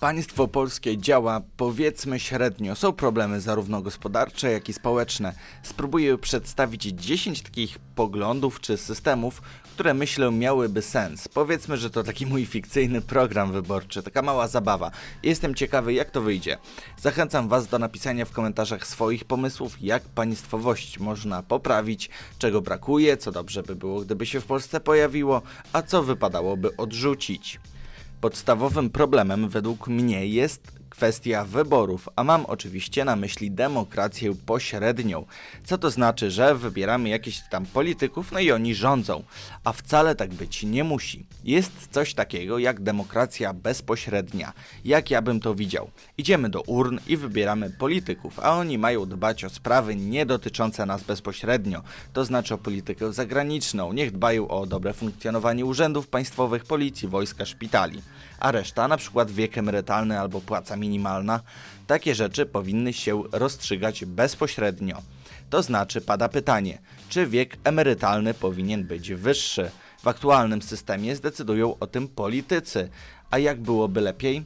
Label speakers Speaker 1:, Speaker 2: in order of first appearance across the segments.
Speaker 1: Państwo polskie działa powiedzmy średnio. Są problemy zarówno gospodarcze, jak i społeczne. Spróbuję przedstawić 10 takich poglądów czy systemów, które myślę miałyby sens. Powiedzmy, że to taki mój fikcyjny program wyborczy, taka mała zabawa. Jestem ciekawy, jak to wyjdzie. Zachęcam Was do napisania w komentarzach swoich pomysłów, jak państwowość można poprawić, czego brakuje, co dobrze by było, gdyby się w Polsce pojawiło, a co wypadałoby odrzucić. Podstawowym problemem według mnie jest kwestia wyborów, a mam oczywiście na myśli demokrację pośrednią. Co to znaczy, że wybieramy jakichś tam polityków, no i oni rządzą. A wcale tak być nie musi. Jest coś takiego jak demokracja bezpośrednia. Jak ja bym to widział? Idziemy do urn i wybieramy polityków, a oni mają dbać o sprawy nie dotyczące nas bezpośrednio, to znaczy o politykę zagraniczną. Niech dbają o dobre funkcjonowanie urzędów państwowych, policji, wojska, szpitali. A reszta na przykład wiek emerytalny albo płaca minimalna minimalna, takie rzeczy powinny się rozstrzygać bezpośrednio. To znaczy pada pytanie, czy wiek emerytalny powinien być wyższy. W aktualnym systemie zdecydują o tym politycy. A jak byłoby lepiej?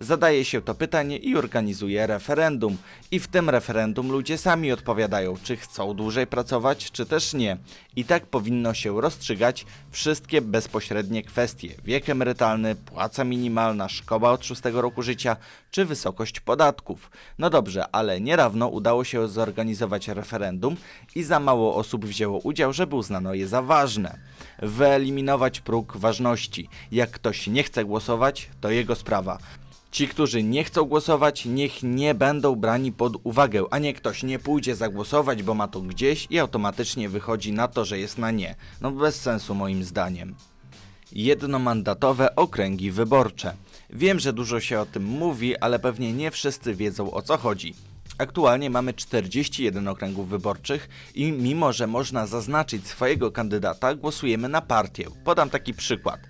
Speaker 1: zadaje się to pytanie i organizuje referendum. I w tym referendum ludzie sami odpowiadają, czy chcą dłużej pracować, czy też nie. I tak powinno się rozstrzygać wszystkie bezpośrednie kwestie: wiek emerytalny, płaca minimalna, szkoła od 6 roku życia, czy wysokość podatków. No dobrze, ale niedawno udało się zorganizować referendum i za mało osób wzięło udział, żeby uznano je za ważne. Wyeliminować próg ważności. Jak ktoś nie chce głosować, to jego sprawa. Ci, którzy nie chcą głosować, niech nie będą brani pod uwagę, a nie ktoś nie pójdzie zagłosować, bo ma to gdzieś i automatycznie wychodzi na to, że jest na nie. No bez sensu moim zdaniem. Jednomandatowe okręgi wyborcze. Wiem, że dużo się o tym mówi, ale pewnie nie wszyscy wiedzą o co chodzi. Aktualnie mamy 41 okręgów wyborczych i mimo, że można zaznaczyć swojego kandydata, głosujemy na partię. Podam taki przykład.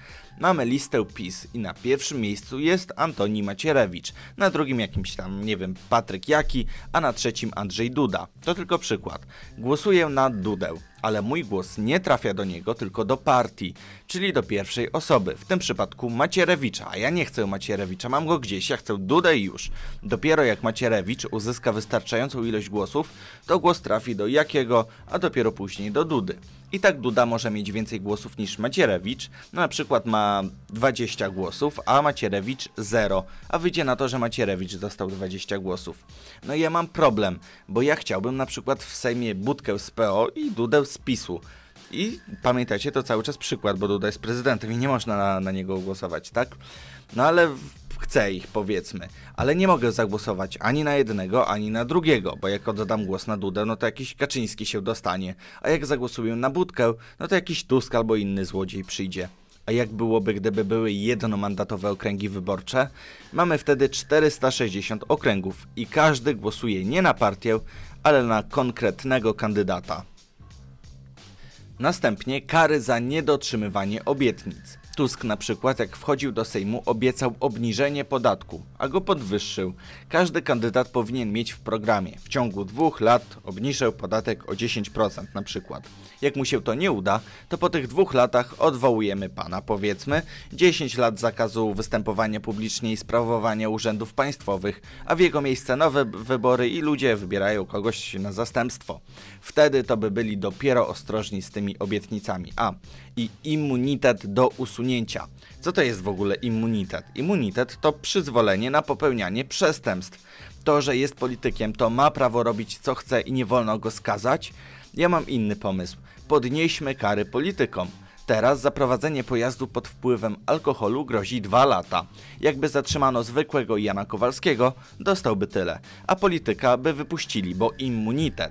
Speaker 1: Mamy listę PiS i na pierwszym miejscu jest Antoni Macierewicz, na drugim jakimś tam, nie wiem, Patryk Jaki, a na trzecim Andrzej Duda. To tylko przykład. Głosuję na Dudę ale mój głos nie trafia do niego, tylko do partii, czyli do pierwszej osoby, w tym przypadku Macierewicza, a ja nie chcę Macierewicza, mam go gdzieś, ja chcę Dudę i już. Dopiero jak Macierewicz uzyska wystarczającą ilość głosów, to głos trafi do Jakiego, a dopiero później do Dudy. I tak Duda może mieć więcej głosów niż Macierewicz. No, na przykład ma 20 głosów, a Macierewicz 0. A wyjdzie na to, że Macierewicz dostał 20 głosów. No i ja mam problem, bo ja chciałbym na przykład w Sejmie Budkę z PO i Dudę z PiSu. I pamiętajcie, to cały czas przykład, bo Duda jest prezydentem i nie można na, na niego głosować, tak? No ale chcę ich, powiedzmy, ale nie mogę zagłosować ani na jednego, ani na drugiego, bo jak oddam głos na Dudę, no to jakiś Kaczyński się dostanie, a jak zagłosuję na Budkę, no to jakiś Tusk albo inny złodziej przyjdzie. A jak byłoby, gdyby były jednomandatowe okręgi wyborcze? Mamy wtedy 460 okręgów i każdy głosuje nie na partię, ale na konkretnego kandydata. Następnie kary za niedotrzymywanie obietnic. Tusk na przykład, jak wchodził do Sejmu, obiecał obniżenie podatku, a go podwyższył. Każdy kandydat powinien mieć w programie. W ciągu dwóch lat obniżę podatek o 10% na przykład. Jak mu się to nie uda, to po tych dwóch latach odwołujemy pana, powiedzmy, 10 lat zakazu występowania publicznie i sprawowania urzędów państwowych, a w jego miejsce nowe wybory i ludzie wybierają kogoś na zastępstwo. Wtedy to by byli dopiero ostrożni z tymi obietnicami. A, i immunitet do usunięcia co to jest w ogóle immunitet? Immunitet to przyzwolenie na popełnianie przestępstw. To, że jest politykiem, to ma prawo robić co chce i nie wolno go skazać? Ja mam inny pomysł. Podnieśmy kary politykom. Teraz zaprowadzenie pojazdu pod wpływem alkoholu grozi 2 lata. Jakby zatrzymano zwykłego Jana Kowalskiego, dostałby tyle, a polityka by wypuścili, bo immunitet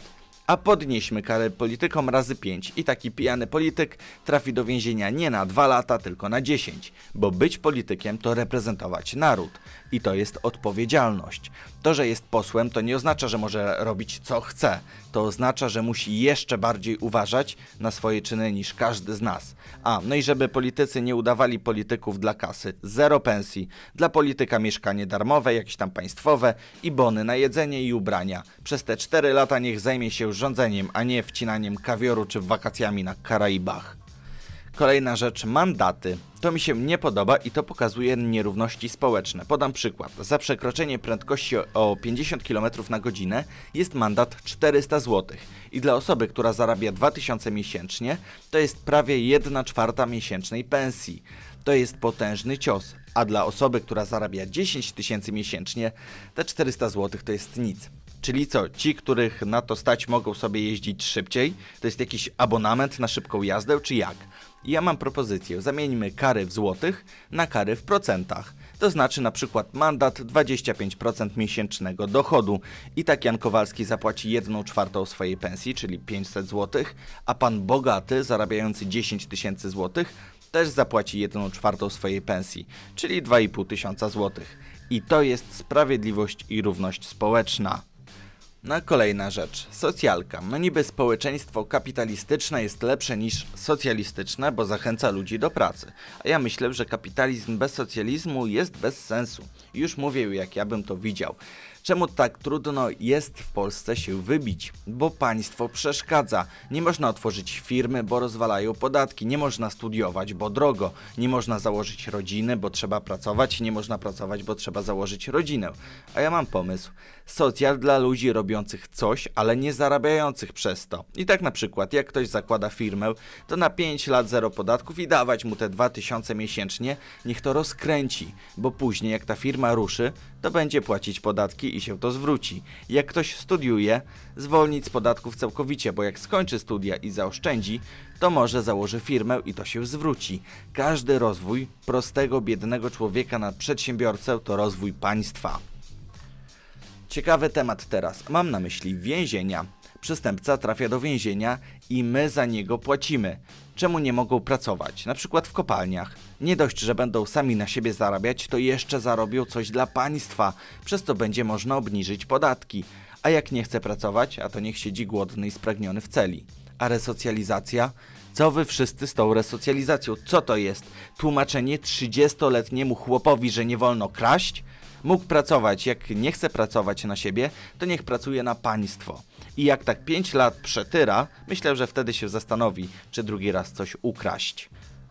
Speaker 1: a podnieśmy karę politykom razy 5 i taki pijany polityk trafi do więzienia nie na 2 lata, tylko na 10, bo być politykiem to reprezentować naród, i to jest odpowiedzialność. To, że jest posłem, to nie oznacza, że może robić co chce. To oznacza, że musi jeszcze bardziej uważać na swoje czyny niż każdy z nas. A, no i żeby politycy nie udawali polityków dla kasy. Zero pensji. Dla polityka mieszkanie darmowe, jakieś tam państwowe i bony na jedzenie i ubrania. Przez te cztery lata niech zajmie się rządzeniem, a nie wcinaniem kawioru czy wakacjami na Karaibach. Kolejna rzecz, mandaty. To mi się nie podoba i to pokazuje nierówności społeczne. Podam przykład. Za przekroczenie prędkości o 50 km na godzinę jest mandat 400 zł. I dla osoby, która zarabia 2000 miesięcznie, to jest prawie 1 czwarta miesięcznej pensji. To jest potężny cios. A dla osoby, która zarabia 10 tysięcy miesięcznie, te 400 zł to jest nic. Czyli co, ci, których na to stać, mogą sobie jeździć szybciej? To jest jakiś abonament na szybką jazdę, czy jak? Ja mam propozycję, zamieńmy kary w złotych na kary w procentach. To znaczy na przykład mandat 25% miesięcznego dochodu i tak Jan Kowalski zapłaci 1 czwartą swojej pensji, czyli 500 złotych, a pan bogaty zarabiający 10 tysięcy złotych też zapłaci 1 czwartą swojej pensji, czyli 2,5 tysiąca złotych. I to jest sprawiedliwość i równość społeczna. Na kolejna rzecz. Socjalka. No niby społeczeństwo kapitalistyczne jest lepsze niż socjalistyczne, bo zachęca ludzi do pracy. A ja myślę, że kapitalizm bez socjalizmu jest bez sensu. Już mówię, jak ja bym to widział. Czemu tak trudno jest w Polsce się wybić? Bo państwo przeszkadza. Nie można otworzyć firmy, bo rozwalają podatki. Nie można studiować, bo drogo. Nie można założyć rodziny, bo trzeba pracować. Nie można pracować, bo trzeba założyć rodzinę. A ja mam pomysł socjal dla ludzi robiących coś, ale nie zarabiających przez to. I tak na przykład, jak ktoś zakłada firmę, to na 5 lat zero podatków i dawać mu te 2000 miesięcznie, niech to rozkręci, bo później jak ta firma ruszy, to będzie płacić podatki i się to zwróci. Jak ktoś studiuje, zwolnić z podatków całkowicie, bo jak skończy studia i zaoszczędzi, to może założy firmę i to się zwróci. Każdy rozwój prostego, biednego człowieka na przedsiębiorcę to rozwój państwa. Ciekawy temat teraz. Mam na myśli więzienia. Przestępca trafia do więzienia i my za niego płacimy. Czemu nie mogą pracować? Na przykład w kopalniach. Nie dość, że będą sami na siebie zarabiać, to jeszcze zarobią coś dla państwa, przez to będzie można obniżyć podatki. A jak nie chce pracować, a to niech siedzi głodny i spragniony w celi. A resocjalizacja? Co wy wszyscy z tą resocjalizacją? Co to jest? Tłumaczenie 30-letniemu chłopowi, że nie wolno kraść? mógł pracować. Jak nie chce pracować na siebie, to niech pracuje na państwo. I jak tak 5 lat przetyra, myślę, że wtedy się zastanowi, czy drugi raz coś ukraść.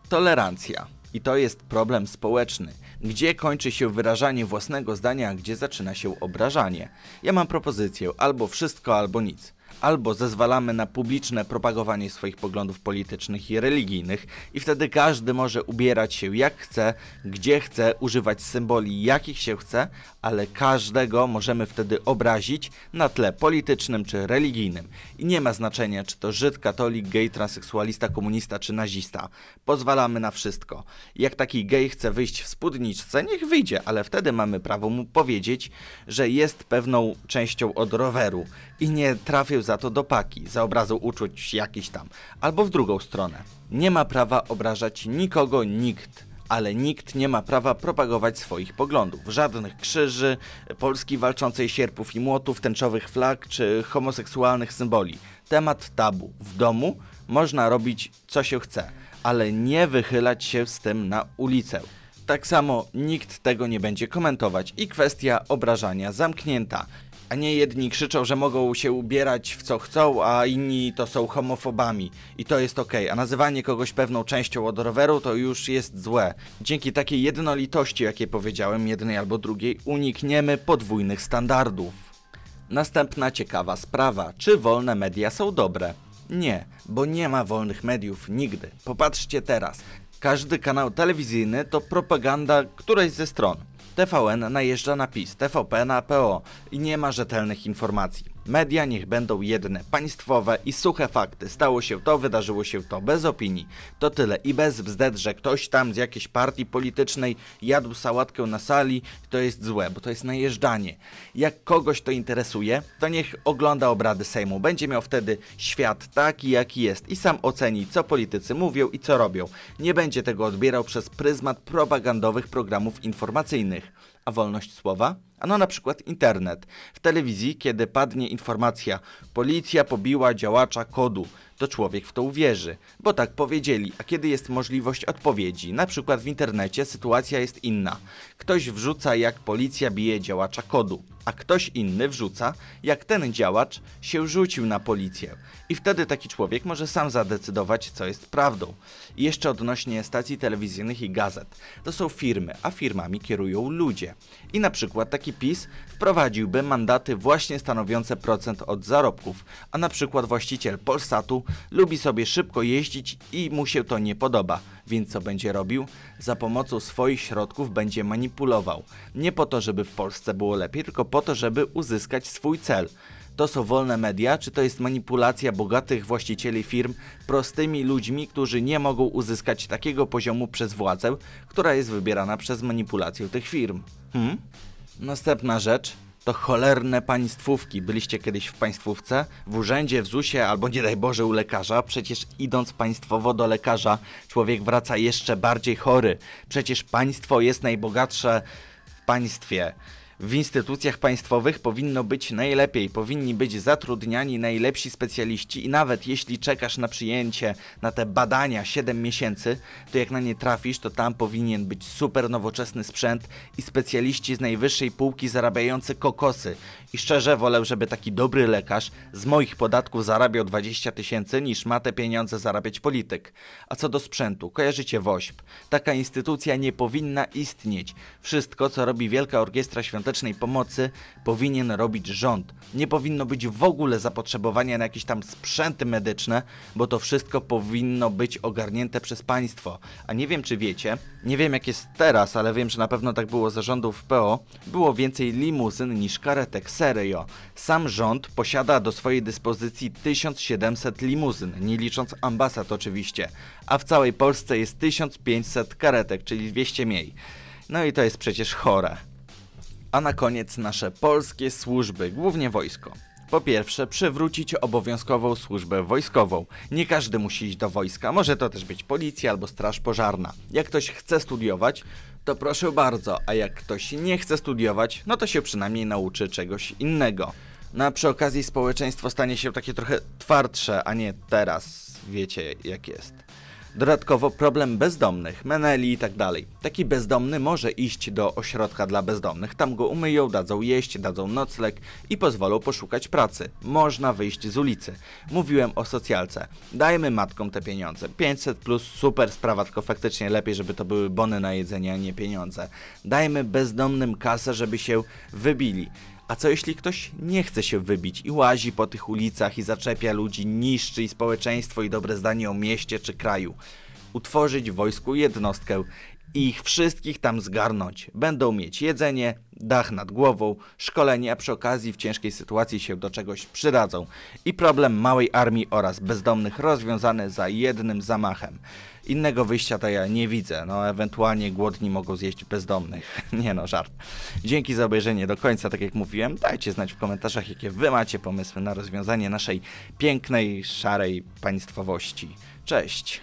Speaker 1: Tolerancja. I to jest problem społeczny. Gdzie kończy się wyrażanie własnego zdania, a gdzie zaczyna się obrażanie? Ja mam propozycję albo wszystko, albo nic albo zezwalamy na publiczne propagowanie swoich poglądów politycznych i religijnych i wtedy każdy może ubierać się jak chce, gdzie chce, używać symboli jakich się chce, ale każdego możemy wtedy obrazić na tle politycznym czy religijnym. I nie ma znaczenia, czy to Żyd, katolik, gej, transseksualista, komunista czy nazista. Pozwalamy na wszystko. Jak taki gej chce wyjść w spódniczce, niech wyjdzie, ale wtedy mamy prawo mu powiedzieć, że jest pewną częścią od roweru i nie trafił za to do paki, za obrazu uczuć jakiś tam. Albo w drugą stronę. Nie ma prawa obrażać nikogo, nikt ale nikt nie ma prawa propagować swoich poglądów. Żadnych krzyży, Polski walczącej sierpów i młotów, tęczowych flag czy homoseksualnych symboli. Temat tabu. W domu można robić co się chce, ale nie wychylać się z tym na ulicę. Tak samo nikt tego nie będzie komentować i kwestia obrażania zamknięta. A nie jedni krzyczą, że mogą się ubierać w co chcą, a inni to są homofobami. I to jest okej, okay. a nazywanie kogoś pewną częścią od roweru to już jest złe. Dzięki takiej jednolitości, jakiej powiedziałem, jednej albo drugiej, unikniemy podwójnych standardów. Następna ciekawa sprawa. Czy wolne media są dobre? Nie, bo nie ma wolnych mediów nigdy. Popatrzcie teraz. Każdy kanał telewizyjny to propaganda którejś ze stron. TVN najeżdża na PiS, TVP na PO i nie ma rzetelnych informacji. Media niech będą jedne, państwowe i suche fakty. Stało się to, wydarzyło się to, bez opinii. To tyle i bez bzdet, że ktoś tam z jakiejś partii politycznej jadł sałatkę na sali, to jest złe, bo to jest najeżdżanie. Jak kogoś to interesuje, to niech ogląda obrady Sejmu. Będzie miał wtedy świat taki, jaki jest i sam oceni, co politycy mówią i co robią. Nie będzie tego odbierał przez pryzmat propagandowych programów informacyjnych. A wolność słowa? Ano na przykład internet. W telewizji, kiedy padnie informacja policja pobiła działacza kodu, to człowiek w to uwierzy, bo tak powiedzieli, a kiedy jest możliwość odpowiedzi, na przykład w internecie sytuacja jest inna. Ktoś wrzuca jak policja bije działacza kodu, a ktoś inny wrzuca jak ten działacz się rzucił na policję. I wtedy taki człowiek może sam zadecydować co jest prawdą. I jeszcze odnośnie stacji telewizyjnych i gazet. To są firmy, a firmami kierują ludzie. I na przykład taki taki PiS wprowadziłby mandaty właśnie stanowiące procent od zarobków, a na przykład właściciel Polsatu lubi sobie szybko jeździć i mu się to nie podoba, więc co będzie robił? Za pomocą swoich środków będzie manipulował. Nie po to, żeby w Polsce było lepiej, tylko po to, żeby uzyskać swój cel to są wolne media, czy to jest manipulacja bogatych właścicieli firm prostymi ludźmi, którzy nie mogą uzyskać takiego poziomu przez władzę, która jest wybierana przez manipulację tych firm? Hmm? Następna rzecz to cholerne państwówki. Byliście kiedyś w państwówce, w urzędzie, w ZUS-ie albo nie daj Boże u lekarza. Przecież idąc państwowo do lekarza, człowiek wraca jeszcze bardziej chory. Przecież państwo jest najbogatsze w państwie w instytucjach państwowych powinno być najlepiej, powinni być zatrudniani najlepsi specjaliści i nawet jeśli czekasz na przyjęcie, na te badania 7 miesięcy, to jak na nie trafisz, to tam powinien być super nowoczesny sprzęt i specjaliści z najwyższej półki zarabiający kokosy. I szczerze wolę, żeby taki dobry lekarz z moich podatków zarabiał 20 tysięcy niż ma te pieniądze zarabiać polityk. A co do sprzętu, kojarzycie WOŚP. Taka instytucja nie powinna istnieć. Wszystko, co robi Wielka Orkiestra Świąteczna skutecznej pomocy powinien robić rząd. Nie powinno być w ogóle zapotrzebowania na jakieś tam sprzęty medyczne, bo to wszystko powinno być ogarnięte przez państwo. A nie wiem czy wiecie, nie wiem jak jest teraz, ale wiem, że na pewno tak było za rządów PO, było więcej limuzyn niż karetek, serio. Sam rząd posiada do swojej dyspozycji 1700 limuzyn, nie licząc ambasad oczywiście, a w całej Polsce jest 1500 karetek, czyli 200 mniej. No i to jest przecież chore. A na koniec nasze polskie służby, głównie wojsko. Po pierwsze, przywrócić obowiązkową służbę wojskową. Nie każdy musi iść do wojska, może to też być policja albo straż pożarna. Jak ktoś chce studiować, to proszę bardzo, a jak ktoś nie chce studiować, no to się przynajmniej nauczy czegoś innego. No a przy okazji społeczeństwo stanie się takie trochę twardsze, a nie teraz, wiecie jak jest. Dodatkowo problem bezdomnych, meneli i tak dalej. Taki bezdomny może iść do ośrodka dla bezdomnych, tam go umyją, dadzą jeść, dadzą nocleg i pozwolą poszukać pracy. Można wyjść z ulicy. Mówiłem o socjalce. Dajmy matkom te pieniądze. 500 plus super sprawa, tylko faktycznie lepiej, żeby to były bony na jedzenie, a nie pieniądze. Dajmy bezdomnym kasę, żeby się wybili. A co jeśli ktoś nie chce się wybić i łazi po tych ulicach i zaczepia ludzi, niszczy i społeczeństwo i dobre zdanie o mieście czy kraju? Utworzyć wojsku jednostkę i ich wszystkich tam zgarnąć. Będą mieć jedzenie, dach nad głową, szkolenie, a przy okazji w ciężkiej sytuacji się do czegoś przydadzą. I problem małej armii oraz bezdomnych rozwiązany za jednym zamachem. Innego wyjścia to ja nie widzę, no ewentualnie głodni mogą zjeść bezdomnych. nie no, żart. Dzięki za obejrzenie do końca, tak jak mówiłem, dajcie znać w komentarzach, jakie wy macie pomysły na rozwiązanie naszej pięknej, szarej państwowości. Cześć!